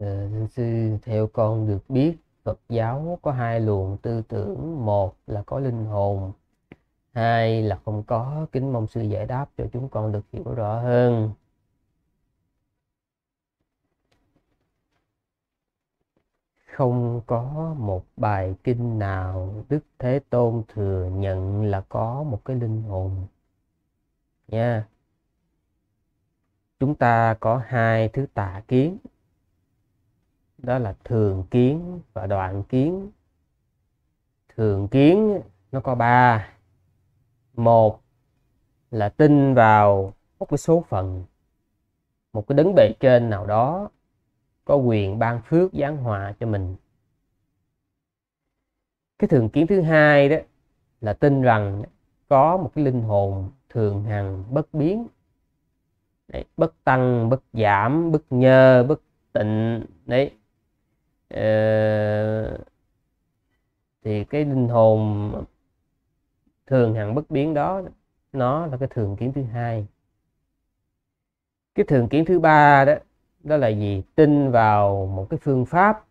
Nên ờ, sư theo con được biết Phật giáo có hai luồng tư tưởng một là có linh hồn hai là không có kính mong sư giải đáp cho chúng con được hiểu rõ hơn không có một bài kinh nào đức thế tôn thừa nhận là có một cái linh hồn nha chúng ta có hai thứ tà kiến đó là thường kiến và đoạn kiến thường kiến nó có ba một là tin vào một cái số phận một cái đấng bề trên nào đó có quyền ban phước giáng họa cho mình cái thường kiến thứ hai đó là tin rằng có một cái linh hồn thường hằng bất biến đấy, bất tăng bất giảm bất nhơ bất tịnh đấy Ờ, thì cái linh hồn thường hằng bất biến đó nó là cái thường kiến thứ hai cái thường kiến thứ ba đó đó là gì tin vào một cái phương pháp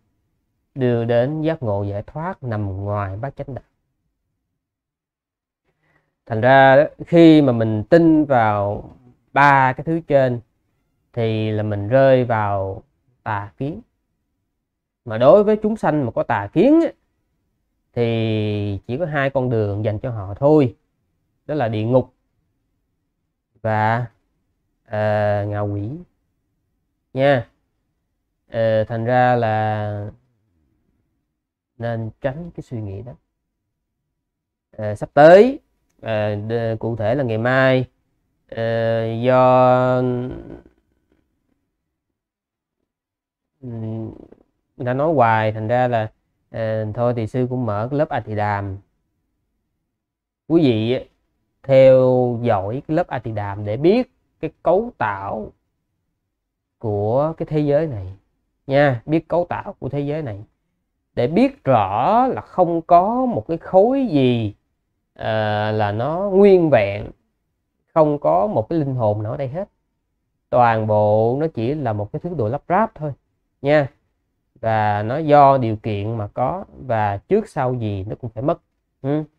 đưa đến giác ngộ giải thoát nằm ngoài bát chánh đạo thành ra đó, khi mà mình tin vào ba cái thứ trên thì là mình rơi vào tà kiến mà đối với chúng sanh mà có tà kiến thì chỉ có hai con đường dành cho họ thôi đó là địa ngục và à, ờ, ngạ quỷ nha à, thành ra là nên tránh cái suy nghĩ đó à, sắp tới à, cụ thể là ngày mai à, do người ta nói hoài thành ra là à, thôi thì sư cũng mở lớp a đàm quý vị theo dõi cái lớp a đàm để biết cái cấu tạo của cái thế giới này nha biết cấu tạo của thế giới này để biết rõ là không có một cái khối gì à, là nó nguyên vẹn không có một cái linh hồn nào ở đây hết toàn bộ nó chỉ là một cái thứ đồ lắp ráp thôi nha và nó do điều kiện mà có và trước sau gì nó cũng phải mất ừ.